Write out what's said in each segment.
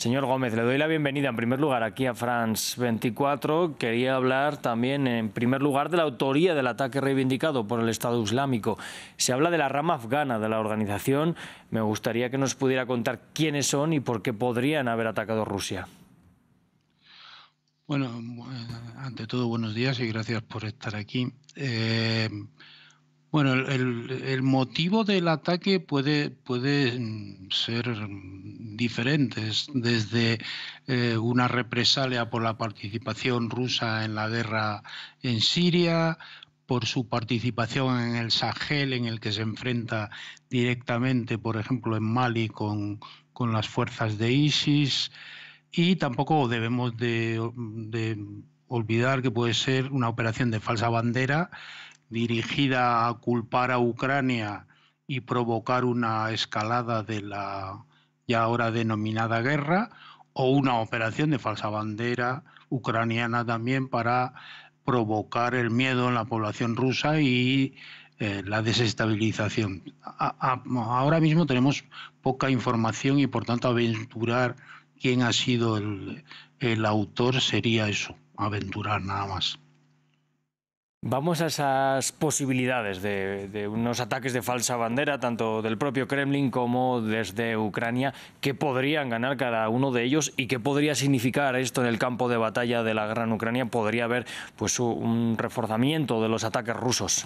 Señor Gómez, le doy la bienvenida en primer lugar aquí a France 24. Quería hablar también en primer lugar de la autoría del ataque reivindicado por el Estado Islámico. Se habla de la rama afgana de la organización. Me gustaría que nos pudiera contar quiénes son y por qué podrían haber atacado Rusia. Bueno, eh, ante todo buenos días y gracias por estar aquí. Eh, bueno, el, motivo del ataque puede, puede ser diferentes, desde eh, una represalia por la participación rusa en la guerra en Siria, por su participación en el Sahel, en el que se enfrenta directamente, por ejemplo, en Mali con, con las fuerzas de ISIS. Y tampoco debemos de olvidar que puede ser una operación de falsa bandera dirigida a culpar a Ucrania y provocar una escalada de la, ya ahora denominada guerra, o una operación de falsa bandera ucraniana también para provocar el miedo en la población rusa y eh, la desestabilización. ahora mismo tenemos poca información y por tanto aventurar quién ha sido el autor sería eso, aventurar nada más. Vamos a esas posibilidades de, unos ataques de falsa bandera, tanto del propio Kremlin como desde Ucrania, que podrían ganar cada uno de ellos y qué podría significar esto en el campo de batalla de la guerra en Ucrania. Podría haber pues, un reforzamiento de los ataques rusos.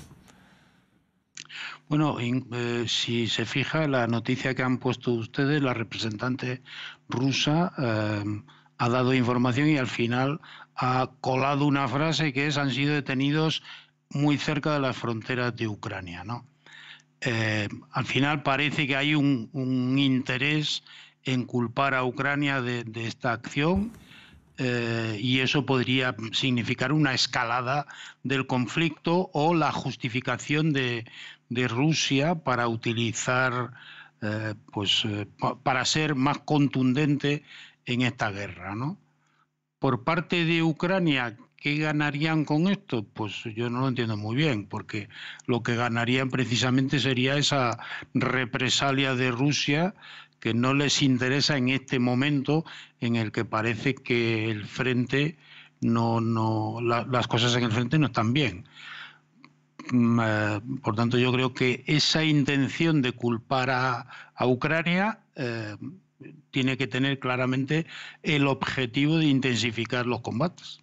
Bueno, eh, si se fija la noticia que han puesto ustedes, la representante rusa. Eh, ha dado información y al final ha colado una frase que es han sido detenidos muy cerca de las fronteras de Ucrania. Eh, al final parece que hay un, interés en culpar a Ucrania de, esta acción eh, y eso podría significar una escalada del conflicto o la justificación de, Rusia para utilizar, eh, pues, para ser más contundente en esta guerra, ¿no? Por parte de Ucrania, ¿qué ganarían con esto? Pues yo no lo entiendo muy bien, porque lo que ganarían precisamente sería esa represalia de Rusia que no les interesa en este momento en el que parece que el frente no, no las cosas en el frente no están bien. Mm, eh, por tanto, yo creo que esa intención de culpar a, Ucrania eh, tiene que tener claramente el objetivo de intensificar los combates.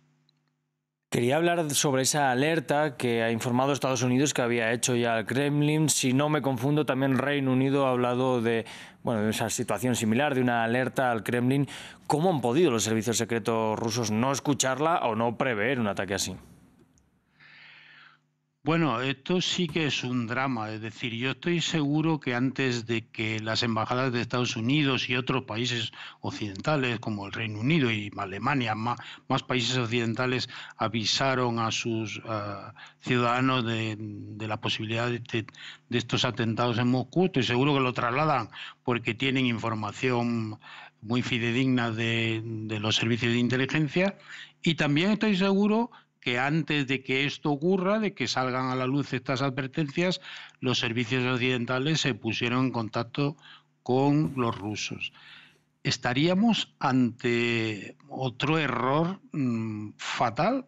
Quería hablar sobre esa alerta que ha informado Estados Unidos que había hecho ya al Kremlin. Si no me confundo, también Reino Unido ha hablado de, bueno, de esa situación similar, de una alerta al Kremlin. ¿Cómo han podido los servicios secretos rusos no escucharla o no prever un ataque así? Bueno, esto sí que es un drama. Es decir, yo estoy seguro que antes de que las embajadas de Estados Unidos y otros países occidentales, como el Reino Unido y Alemania, más, países occidentales avisaron a sus ah, ciudadanos de, la posibilidad de, este, de, estos atentados en Moscú, estoy seguro que lo trasladan porque tienen información muy fidedigna de los servicios de inteligencia y también estoy seguro que antes de que esto ocurra, de que salgan a la luz estas advertencias, los servicios occidentales se pusieron en contacto con los rusos. Estaríamos ante otro error mm, fatal.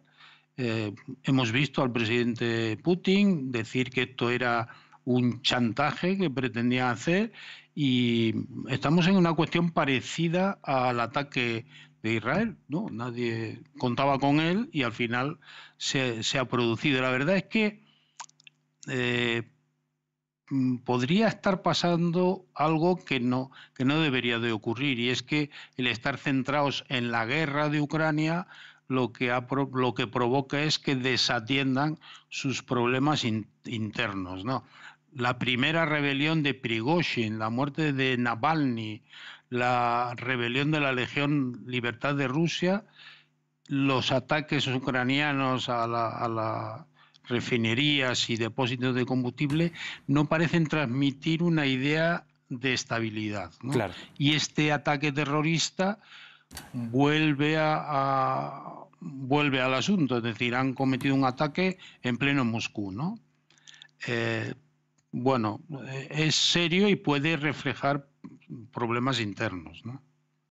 Eh, hemos visto al presidente Putin decir que esto era un chantaje que pretendía hacer y estamos en una cuestión parecida al ataque de Israel, ¿no? Nadie contaba con él y al final se, ha producido. La verdad es que eh, podría estar pasando algo que no, que no debería de ocurrir y es que el estar centrados en la guerra de Ucrania lo que, lo que provoca es que desatiendan sus problemas internos. ¿no? la primera rebelión de Prigozhin, la muerte de Navalny, la rebelión de la Legión Libertad de Rusia, los ataques ucranianos a las la refinerías y depósitos de combustible, no parecen transmitir una idea de estabilidad. Y este ataque terrorista vuelve a, vuelve al asunto, es decir, han cometido un ataque en pleno Moscú, ¿no? Eh, bueno, eh, es serio y puede reflejar problemas internos, ¿no?